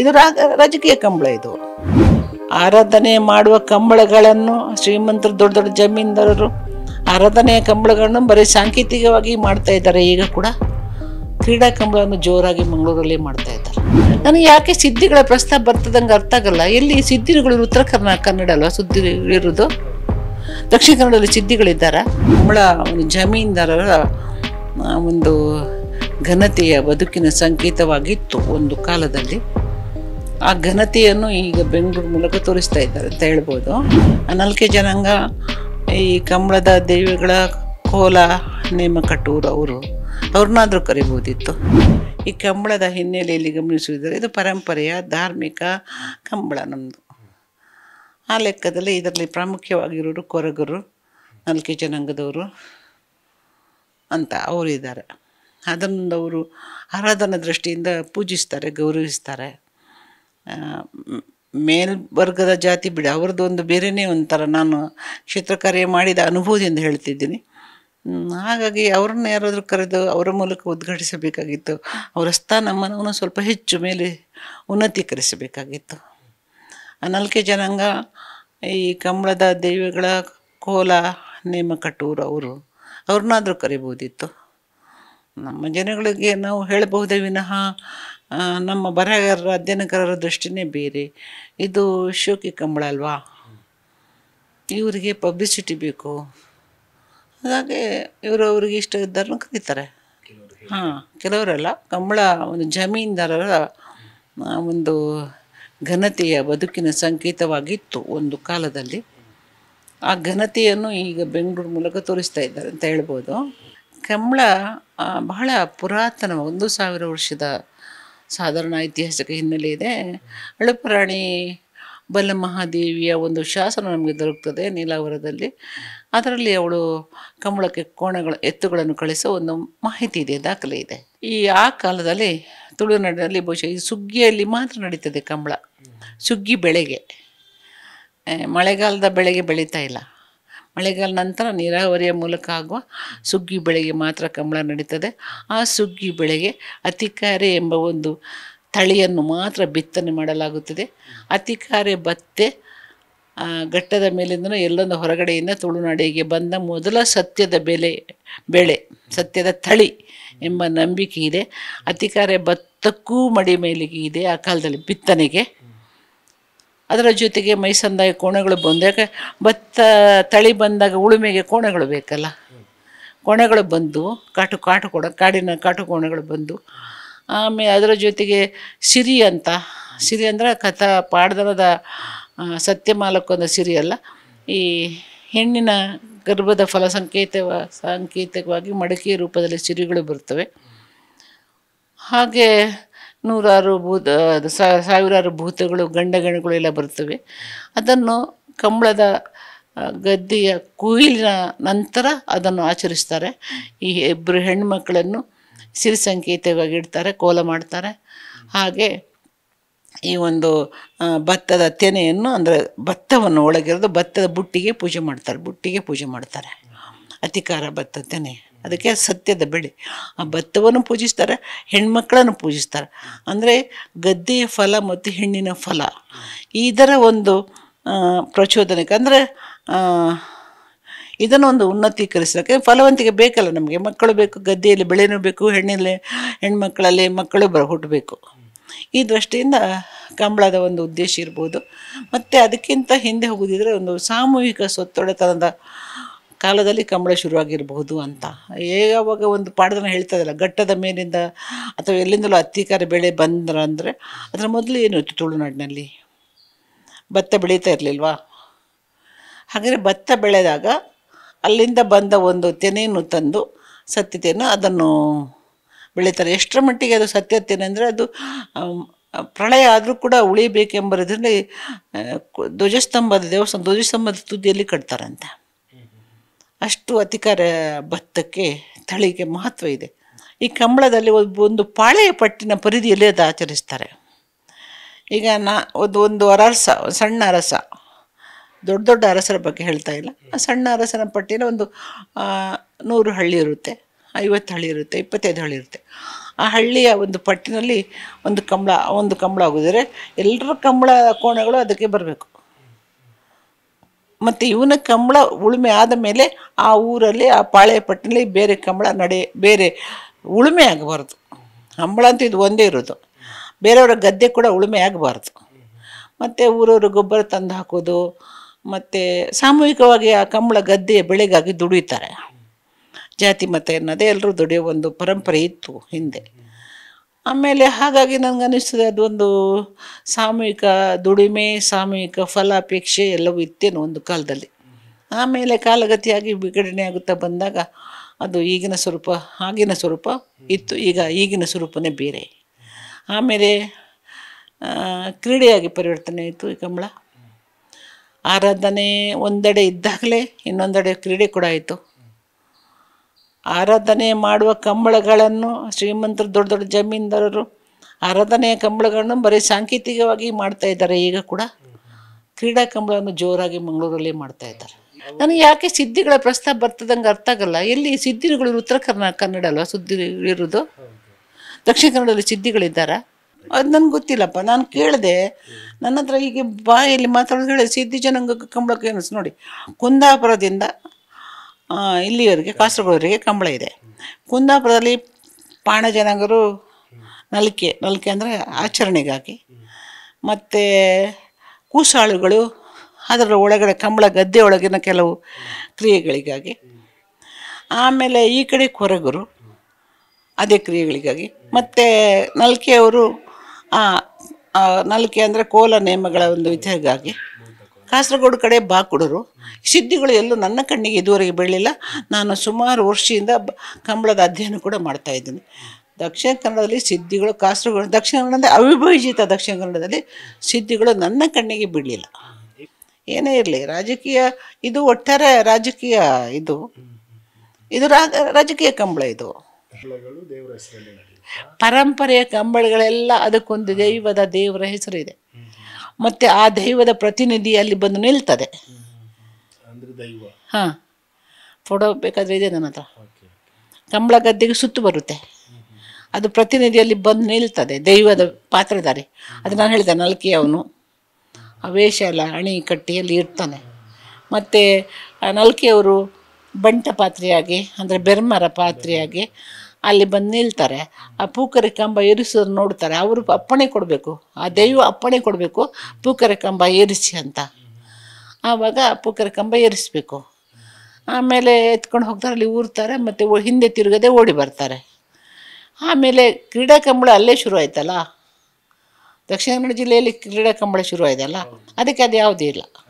ಇದು ರಾಜಕೀಯ ಕಂಬಳ ಇದು ಆರಾಧನೆ ಮಾಡುವ ಕಂಬಳಗಳನ್ನು ಶ್ರೀಮಂತರು ದೊಡ್ಡ ದೊಡ್ಡ ಜಮೀನ್ದಾರರು ಆರಾಧನೆಯ ಕಂಬಳಗಳನ್ನು ಬರೀ ಸಾಂಕೇತಿಕವಾಗಿ ಮಾಡ್ತಾ ಇದ್ದಾರೆ ಈಗ ಕೂಡ ಕ್ರೀಡಾ ಕಂಬಳವನ್ನು ಜೋರಾಗಿ ಮಂಗಳೂರಲ್ಲಿ ಮಾಡ್ತಾ ಇದ್ದಾರೆ ನನಗೆ ಯಾಕೆ ಸಿದ್ಧಿಗಳ ಪ್ರಸ್ತಾಪ ಬರ್ತದಂಗೆ ಅರ್ಥ ಆಗಲ್ಲ ಎಲ್ಲಿ ಸಿದ್ಧಿಗಳು ಉತ್ತರ ಕರ್ನಾಟಕ ಕನ್ನಡ ಅಲ್ವಾ ಸುದ್ದಿಗಳಿರೋದು ದಕ್ಷಿಣ ಕನ್ನಡದಲ್ಲಿ ಸಿದ್ಧಿಗಳಿದ್ದಾರೆ ಕಂಬಳ ಒಂದು ಜಮೀನ್ದಾರರ ಒಂದು ಘನತೆಯ ಬದುಕಿನ ಸಂಕೇತವಾಗಿತ್ತು ಒಂದು ಕಾಲದಲ್ಲಿ ಆ ಘನತೆಯನ್ನು ಈಗ ಬೆಂಗಳೂರು ಮೂಲಕ ತೋರಿಸ್ತಾ ಇದ್ದಾರೆ ಅಂತ ಹೇಳ್ಬೋದು ನಲ್ಕೆ ಜನಾಂಗ ಈ ಕಂಬಳದ ದೇವಿಗಳ ಕೋಲ ನೇಮಕಟ್ಟೂರು ಅವರು ಅವ್ರನ್ನಾದರೂ ಕರಿಬೋದಿತ್ತು ಈ ಕಂಬಳದ ಹಿನ್ನೆಲೆಯಲ್ಲಿ ಗಮನಿಸುವುದರೆ ಇದು ಪರಂಪರೆಯ ಧಾರ್ಮಿಕ ಕಂಬಳ ನಮ್ಮದು ಆ ಲೆಕ್ಕದಲ್ಲಿ ಇದರಲ್ಲಿ ಪ್ರಾಮುಖ್ಯವಾಗಿರೋರು ಕೊರಗರು ನಾಲ್ಕೆ ಜನಾಂಗದವರು ಅಂತ ಇದ್ದಾರೆ ಅದನ್ನು ಅವರು ಆರಾಧನಾ ದೃಷ್ಟಿಯಿಂದ ಪೂಜಿಸ್ತಾರೆ ಗೌರವಿಸ್ತಾರೆ ಮೇಲ್ವರ್ಗದ ಜಾತಿ ಬಿಡಿ ಅವ್ರದ್ದು ಒಂದು ಬೇರೆಯೇ ಒಂಥರ ನಾನು ಕ್ಷೇತ್ರಕಾರ್ಯ ಮಾಡಿದ ಅನುಭವದಿಂದ ಹೇಳ್ತಿದ್ದೀನಿ ಹಾಗಾಗಿ ಅವ್ರನ್ನ ಯಾರಾದರೂ ಕರೆದು ಅವರ ಮೂಲಕ ಉದ್ಘಾಟಿಸಬೇಕಾಗಿತ್ತು ಅವರ ಸ್ಥಾನಮಾನವನ್ನು ಸ್ವಲ್ಪ ಹೆಚ್ಚು ಮೇಲೆ ಉನ್ನತೀಕರಿಸಬೇಕಾಗಿತ್ತು ನಾಲ್ಕೆ ಜನಾಂಗ ಈ ಕಂಬಳದ ದೇವಿಗಳ ಕೋಲ ನೇಮಕಟ್ಟೂರು ಅವರು ಅವ್ರನ್ನಾದರೂ ಕರಿಬೋದಿತ್ತು ನಮ್ಮ ಜನಗಳಿಗೆ ನಾವು ಹೇಳಬಹುದೇ ವಿನಃ ನಮ್ಮ ಬರಹಗಾರರ ಅಧ್ಯಯನಕಾರರ ದೃಷ್ಟಿನೇ ಬೇರೆ ಇದು ಶೋಕಿ ಕಂಬಳ ಅಲ್ವಾ ಇವರಿಗೆ ಪಬ್ಲಿಸಿಟಿ ಬೇಕು ಹಾಗೆ ಇವರು ಅವ್ರಿಗೆ ಇಷ್ಟ ಇದ್ದಾರನ್ನು ಕರೀತಾರೆ ಹಾಂ ಕೆಲವರಲ್ಲ ಕಂಬಳ ಒಂದು ಜಮೀನ್ದಾರರ ಒಂದು ಘನತೆಯ ಬದುಕಿನ ಸಂಕೇತವಾಗಿತ್ತು ಒಂದು ಕಾಲದಲ್ಲಿ ಆ ಘನತೆಯನ್ನು ಈಗ ಬೆಂಗಳೂರು ಮೂಲಕ ತೋರಿಸ್ತಾ ಇದ್ದಾರೆ ಅಂತ ಹೇಳ್ಬೋದು ಕಂಬಳ ಬಹಳ ಪುರಾತನ ಒಂದು ಸಾವಿರ ವರ್ಷದ ಸಾಧಾರಣ ಐತಿಹಾಸಿಕ ಹಿನ್ನೆಲೆ ಇದೆ ಬಲ ಮಹಾದೇವಿಯ ಒಂದು ಶಾಸನ ನಮಗೆ ದೊರಕ್ತದೆ ನೀಲಾವರದಲ್ಲಿ ಅದರಲ್ಲಿ ಅವಳು ಕಂಬಳಕ್ಕೆ ಕೋಣಗಳ ಎತ್ತುಗಳನ್ನು ಕಳಿಸೋ ಒಂದು ಮಾಹಿತಿ ಇದೆ ದಾಖಲೆ ಇದೆ ಈ ಆ ಕಾಲದಲ್ಲಿ ತುಳುನಾಡಿನಲ್ಲಿ ಬಹುಶಃ ಈ ಸುಗ್ಗಿಯಲ್ಲಿ ಮಾತ್ರ ನಡೀತದೆ ಕಂಬಳ ಸುಗ್ಗಿ ಬೆಳೆಗೆ ಮಳೆಗಾಲದ ಬೆಳೆಗೆ ಬೆಳೀತಾ ಇಲ್ಲ ಮಳೆಗಾಲ ನಂತರ ನೀರಾವರಿಯ ಮೂಲಕ ಆಗುವ ಸುಗ್ಗಿ ಬೆಳೆಗೆ ಮಾತ್ರ ಕಂಬಳ ನಡೀತದೆ ಆ ಸುಗ್ಗಿ ಬೆಳೆಗೆ ಅತಿಕಾರೆ ಎಂಬ ಒಂದು ತಳಿಯನ್ನು ಮಾತ್ರ ಬಿತ್ತನೆ ಮಾಡಲಾಗುತ್ತದೆ ಅತಿಕಾರೆ ಭತ್ತೆ ಘಟ್ಟದ ಮೇಲಿಂದ ಎಲ್ಲೊಂದು ಹೊರಗಡೆಯಿಂದ ತುಳುನಾಡಿಗೆ ಬಂದ ಮೊದಲ ಸತ್ಯದ ಬೆಲೆ ಬೆಳೆ ಸತ್ಯದ ತಳಿ ಎಂಬ ನಂಬಿಕೆ ಇದೆ ಅತಿಕಾರೆ ಭತ್ತಕ್ಕೂ ಮಡಿ ಮೇಲಿಗೆ ಇದೆ ಆ ಕಾಲದಲ್ಲಿ ಬಿತ್ತನೆಗೆ ಅದರ ಜೊತೆಗೆ ಮೈಸಂದಾಯ ಕೋಣೆಗಳು ಬಂದು ಯಾಕೆ ಭತ್ತ ತಳಿ ಬಂದಾಗ ಉಳುಮೆಗೆ ಕೋಣೆಗಳು ಬೇಕಲ್ಲ ಕೋಣೆಗಳು ಬಂದು ಕಾಟು ಕಾಟು ಕೊಡ ಕಾಡಿನ ಕಾಟು ಕೋಣೆಗಳು ಬಂದು ಆಮೇಲೆ ಅದರ ಜೊತೆಗೆ ಸಿರಿ ಅಂತ ಸಿರಿ ಅಂದರೆ ಕಥಾ ಪಾಡದರದ ಸತ್ಯಮಾಲಕ್ಕೊಂದು ಸಿರಿ ಅಲ್ಲ ಈ ಹೆಣ್ಣಿನ ಗರ್ಭದ ಫಲ ಸಂಕೇತ ಸಾಂಕೇತಿಕವಾಗಿ ಮಡಕೆಯ ರೂಪದಲ್ಲಿ ಸಿರಿಗಳು ಬರ್ತವೆ ಹಾಗೆ ನೂರಾರು ಭೂತ ಸಾವಿರಾರು ಭೂತಗಳು ಗಂಡಗಣಗಳು ಎಲ್ಲ ಬರ್ತವೆ ಅದನ್ನು ಕಂಬಳದ ಗದ್ದೆಯ ಕುಯಿಲಿನ ನಂತರ ಅದನ್ನು ಆಚರಿಸ್ತಾರೆ ಈ ಇಬ್ಬರು ಹೆಣ್ಣುಮಕ್ಕಳನ್ನು ಸಿರಿ ಸಂಕೇತವಾಗಿ ಇಡ್ತಾರೆ ಕೋಲ ಮಾಡ್ತಾರೆ ಹಾಗೆ ಈ ಒಂದು ಭತ್ತದ ತೆನೆಯನ್ನು ಅಂದರೆ ಭತ್ತವನ್ನು ಒಳಗಿರೋದು ಭತ್ತದ ಬುಟ್ಟಿಗೆ ಪೂಜೆ ಮಾಡ್ತಾರೆ ಬುಟ್ಟಿಗೆ ಪೂಜೆ ಮಾಡ್ತಾರೆ ಅತಿಕಾರ ಭತ್ತ ತೆನೆ ಅದಕ್ಕೆ ಸತ್ಯದ ಬೆಳೆ ಆ ಭತ್ತವನ್ನು ಪೂಜಿಸ್ತಾರೆ ಹೆಣ್ಮಕ್ಳನ್ನು ಪೂಜಿಸ್ತಾರೆ ಅಂದರೆ ಗದ್ದೆಯ ಫಲ ಮತ್ತು ಹೆಣ್ಣಿನ ಫಲ ಇದರ ಒಂದು ಪ್ರಚೋದನೆ ಅಂದರೆ ಒಂದು ಉನ್ನತೀಕರಿಸೋಕೆ ಫಲವಂತಿಕೆ ಬೇಕಲ್ಲ ನಮಗೆ ಮಕ್ಕಳು ಬೇಕು ಗದ್ದೆಯಲ್ಲಿ ಬೆಳೆನೂ ಬೇಕು ಹೆಣ್ಣಲ್ಲಿ ಹೆಣ್ಮಕ್ಕಳಲ್ಲಿ ಮಕ್ಕಳು ಬರ ಹುಟ್ಟಬೇಕು ಈ ದೃಷ್ಟಿಯಿಂದ ಕಂಬಳದ ಒಂದು ಉದ್ದೇಶ ಇರ್ಬೋದು ಮತ್ತು ಅದಕ್ಕಿಂತ ಹಿಂದೆ ಹೋಗೋದಿದ್ರೆ ಒಂದು ಸಾಮೂಹಿಕ ಸೊತ್ತೊಡೆತನದ ಕಾಲದಲ್ಲಿ ಕಂಬಳ ಶುರುವಾಗಿರಬಹುದು ಅಂತ ಯಾವಾಗ ಒಂದು ಪಾಡದನ್ನು ಹೇಳ್ತಾ ಘಟ್ಟದ ಮೇಲಿಂದ ಅಥವಾ ಎಲ್ಲಿಂದಲೂ ಅತ್ತಿಕಾರ ಬೆಳೆ ಬಂದ್ರ ಅಂದರೆ ಅದರ ಮೊದಲು ಏನು ಇತ್ತು ತುಳುನಾಡಿನಲ್ಲಿ ಭತ್ತ ಬೆಳೀತಾ ಇರಲಿಲ್ವಾ ಹಾಗಾದರೆ ಭತ್ತ ಬೆಳೆದಾಗ ಅಲ್ಲಿಂದ ಬಂದ ಒಂದು ತೆನೆಯನ್ನು ತಂದು ಸತ್ಯತೆಯನ್ನು ಅದನ್ನು ಬೆಳೀತಾರೆ ಎಷ್ಟರ ಮಟ್ಟಿಗೆ ಅದು ಸತ್ಯತೆನೆ ಅಂದರೆ ಅದು ಪ್ರಳಯ ಆದರೂ ಕೂಡ ಉಳಿಬೇಕೆಂಬ ಧ್ವಜಸ್ತಂಭದ ದೇವಸ್ಥಾನ ಧ್ವಜಸ್ತಂಭದ ತುದಿಯಲ್ಲಿ ಕಟ್ತಾರಂತೆ ಅಷ್ಟು ಅಧಿಕಾರ ಭತ್ತಕ್ಕೆ ತಳಿಗೆ ಮಹತ್ವ ಇದೆ ಈ ಕಂಬಳದಲ್ಲಿ ಒಂದು ಪಾಳೆಯ ಪಟ್ಟಿನ ಪರಿಧಿಯಲ್ಲಿ ಅದು ಆಚರಿಸ್ತಾರೆ ಈಗ ನಾ ಒಂದು ಒಂದು ಅರಸ ಸಣ್ಣ ಅರಸ ದೊಡ್ಡ ದೊಡ್ಡ ಅರಸರ ಬಗ್ಗೆ ಹೇಳ್ತಾ ಇಲ್ಲ ಆ ಸಣ್ಣ ಅರಸನ ಪಟ್ಟಿಯಲ್ಲಿ ಒಂದು ನೂರು ಹಳ್ಳಿ ಇರುತ್ತೆ ಐವತ್ತು ಹಳ್ಳಿ ಇರುತ್ತೆ ಇಪ್ಪತ್ತೈದು ಹಳ್ಳಿ ಇರುತ್ತೆ ಆ ಹಳ್ಳಿಯ ಒಂದು ಪಟ್ಟಿನಲ್ಲಿ ಒಂದು ಕಂಬಳ ಒಂದು ಕಂಬಳ ಆಗುದರೆ ಎಲ್ಲರ ಕಂಬಳ ಕೋಣಗಳು ಅದಕ್ಕೆ ಬರಬೇಕು ಮತ್ತು ಇವನ ಕಂಬಳ ಉಳುಮೆ ಆದ ಮೇಲೆ ಆ ಊರಲ್ಲಿ ಆ ಪಾಳೆಯಪಟ್ಟಿನಲ್ಲಿ ಬೇರೆ ಕಂಬಳ ನಡೆ ಬೇರೆ ಉಳುಮೆ ಆಗಬಾರ್ದು ಕಂಬಳ ಅಂತ ಇದು ಒಂದೇ ಇರೋದು ಬೇರೆಯವರ ಗದ್ದೆ ಕೂಡ ಉಳುಮೆ ಆಗಬಾರ್ದು ಮತ್ತು ಊರವರು ಗೊಬ್ಬರ ತಂದು ಹಾಕೋದು ಮತ್ತು ಸಾಮೂಹಿಕವಾಗಿ ಆ ಕಂಬಳ ಗದ್ದೆಯ ಬೆಳೆಗಾಗಿ ದುಡಿಯುತ್ತಾರೆ ಜಾತಿ ಮತ ಅನ್ನೋದೇ ಎಲ್ಲರೂ ದುಡಿಯೋ ಒಂದು ಪರಂಪರೆ ಇತ್ತು ಹಿಂದೆ ಆಮೇಲೆ ಹಾಗಾಗಿ ನನಗನ್ನಿಸ್ತದೆ ಅದೊಂದು ಸಾಮೂಹಿಕ ದುಡಿಮೆ ಸಾಮೂಹಿಕ ಫಲಾಪೇಕ್ಷೆ ಎಲ್ಲವೂ ಇತ್ತೇನು ಒಂದು ಕಾಲದಲ್ಲಿ ಆಮೇಲೆ ಕಾಲಗತಿಯಾಗಿ ವಿಘಟನೆ ಆಗುತ್ತಾ ಬಂದಾಗ ಅದು ಈಗಿನ ಸ್ವರೂಪ ಆಗಿನ ಸ್ವರೂಪ ಇತ್ತು ಈಗ ಈಗಿನ ಸ್ವರೂಪನೇ ಬೇರೆ ಆಮೇಲೆ ಕ್ರೀಡೆಯಾಗಿ ಪರಿವರ್ತನೆ ಆಯಿತು ಈ ಕಂಬಳ ಆರಾಧನೆ ಒಂದೆಡೆ ಇದ್ದಾಗಲೇ ಇನ್ನೊಂದೆಡೆ ಕ್ರೀಡೆ ಕೂಡ ಆಯಿತು ಆರಾಧನೆ ಮಾಡುವ ಕಂಬಳಗಳನ್ನು ಶ್ರೀಮಂತರು ದೊಡ್ಡ ದೊಡ್ಡ ಜಮೀನ್ದಾರರು ಆರಾಧನೆಯ ಕಂಬಳಗಳನ್ನು ಬರೀ ಸಾಂಕೇತಿಕವಾಗಿ ಮಾಡ್ತಾ ಇದ್ದಾರೆ ಈಗ ಕೂಡ ಕ್ರೀಡಾ ಕಂಬಳವನ್ನು ಜೋರಾಗಿ ಮಂಗಳೂರಲ್ಲಿ ಮಾಡ್ತಾ ಇದ್ದಾರೆ ನನಗೆ ಯಾಕೆ ಸಿದ್ಧಿಗಳ ಪ್ರಸ್ತಾಪ ಬರ್ತದಂಗೆ ಅರ್ಥ ಆಗಲ್ಲ ಎಲ್ಲಿ ಸಿದ್ಧಿಗಳು ಉತ್ತರ ಕರ್ನಾ ಕನ್ನಡ ಅಲ್ವಾ ಸುದ್ದಿ ಇರೋದು ದಕ್ಷಿಣ ಕನ್ನಡದಲ್ಲಿ ಸಿದ್ಧಿಗಳಿದ್ದಾರ ಅದು ನನ್ಗೆ ಗೊತ್ತಿಲ್ಲಪ್ಪ ನಾನು ಕೇಳಿದೆ ನನ್ನ ಹತ್ರ ಈಗ ಬಾಯಲ್ಲಿ ಮಾತಾಡೋದು ಹೇಳಿ ಸಿದ್ಧಿ ಜನಾಂಗಕ್ಕೆ ಕಂಬಳಕ್ಕೆ ನೋಡಿ ಕುಂದಾಪುರದಿಂದ ಇಲ್ಲಿಯವರೆಗೆ ಕಾಸರಗೋಡವರೆಗೆ ಕಂಬಳ ಇದೆ ಕುಂದಾಪುರದಲ್ಲಿ ಪಾಣ ಜನಾಂಗರು ನಲಿಕೆ ನಲಿಕೆ ಅಂದರೆ ಆಚರಣೆಗಾಗಿ ಮತ್ತು ಕೂಸಾಳುಗಳು ಅದರ ಒಳಗಡೆ ಕಂಬಳ ಗದ್ದೆ ಒಳಗಿನ ಕೆಲವು ಕ್ರಿಯೆಗಳಿಗಾಗಿ ಆಮೇಲೆ ಈ ಕಡೆ ಕೊರಗರು ಅದೇ ಕ್ರಿಯೆಗಳಿಗಾಗಿ ಮತ್ತು ನಲ್ಕೆಯವರು ನಲಿಕೆ ಅಂದರೆ ಕೋಲ ನೇಮಗಳ ಒಂದು ವಿಧಗಾಗಿ ಕಾಸರಗೋಡು ಕಡೆ ಬಾಕುಡರು ಸಿದ್ಧಿಗಳು ಎಲ್ಲೂ ನನ್ನ ಕಣ್ಣಿಗೆ ಇದುವರೆಗೆ ಬೀಳಲಿಲ್ಲ ನಾನು ಸುಮಾರು ವರ್ಷದಿಂದ ಕಂಬಳದ ಅಧ್ಯಯನ ಕೂಡ ಮಾಡ್ತಾ ಇದ್ದೀನಿ ದಕ್ಷಿಣ ಕನ್ನಡದಲ್ಲಿ ಸಿದ್ಧಿಗಳು ಕಾಸರಗೋಡು ದಕ್ಷಿಣ ಕನ್ನಡದ ಅವಿಭಜಿತ ದಕ್ಷಿಣ ಕನ್ನಡದಲ್ಲಿ ಸಿದ್ಧಿಗಳು ನನ್ನ ಕಣ್ಣಿಗೆ ಬೀಳಲಿಲ್ಲ ಏನೇ ಇರಲಿ ರಾಜಕೀಯ ಇದು ಒಟ್ಟಾರೆ ರಾಜಕೀಯ ಇದು ಇದು ರಾಜಕೀಯ ಕಂಬಳ ಇದು ಪರಂಪರೆಯ ಕಂಬಳಗಳೆಲ್ಲ ಅದಕ್ಕೊಂದು ದೈವದ ದೇವರ ಹೆಸರಿದೆ ಮತ್ತೆ ಆ ದೈವದ ಪ್ರತಿನಿಧಿ ಅಲ್ಲಿ ಬಂದು ನಿಲ್ತದೆ ಹಾಂ ಫೋಟೋ ಬೇಕಾದ್ರೆ ಇದೆ ನನ್ನ ಹತ್ರ ಕಂಬಳ ಗದ್ದೆಗೆ ಸುತ್ತು ಬರುತ್ತೆ ಅದು ಪ್ರತಿನಿಧಿಯಲ್ಲಿ ಬಂದು ನಿಲ್ತದೆ ದೈವದ ಪಾತ್ರಧಾರಿ ಅದು ನಾನು ಹೇಳಿದೆ ನಲ್ಕಿ ಅವನು ಆ ವೇಷ ಎಲ್ಲ ಹಣಿ ಕಟ್ಟಿಯಲ್ಲಿ ಇರ್ತಾನೆ ಮತ್ತು ನಲ್ಕಿಯವರು ಬಂಟ ಪಾತ್ರೆಯಾಗಿ ಅಂದರೆ ಬೆರ್ಮರ ಪಾತ್ರೆಯಾಗಿ ಅಲ್ಲಿ ಬಂದು ನಿಲ್ತಾರೆ ಆ ಪೂಕರಿ ಕಂಬ ಏರಿಸೋರು ನೋಡ್ತಾರೆ ಅವರು ಅಪ್ಪಣೆ ಕೊಡಬೇಕು ಆ ದೈವ ಅಪ್ಪಣೆ ಕೊಡಬೇಕು ಪೂಕರೆ ಕಂಬ ಏರಿಸಿ ಅಂತ ಆವಾಗ ಪೂಕರಿ ಕಂಬ ಏರಿಸಬೇಕು ಆಮೇಲೆ ಎತ್ಕೊಂಡು ಹೋಗ್ತಾರೆ ಅಲ್ಲಿ ಊರ್ತಾರೆ ಮತ್ತು ಹಿಂದೆ ತಿರುಗದೆ ಓಡಿ ಬರ್ತಾರೆ ಆಮೇಲೆ ಕ್ರೀಡಾ ಕಂಬಳ ಅಲ್ಲೇ ಶುರು ಆಯ್ತಲ್ಲ ದಕ್ಷಿಣ ಕನ್ನಡ ಜಿಲ್ಲೆಯಲ್ಲಿ ಕ್ರೀಡಾ ಕಂಬಳ ಶುರು ಆಯ್ತಲ್ಲ ಅದಕ್ಕೆ ಅದು ಯಾವುದೂ ಇಲ್ಲ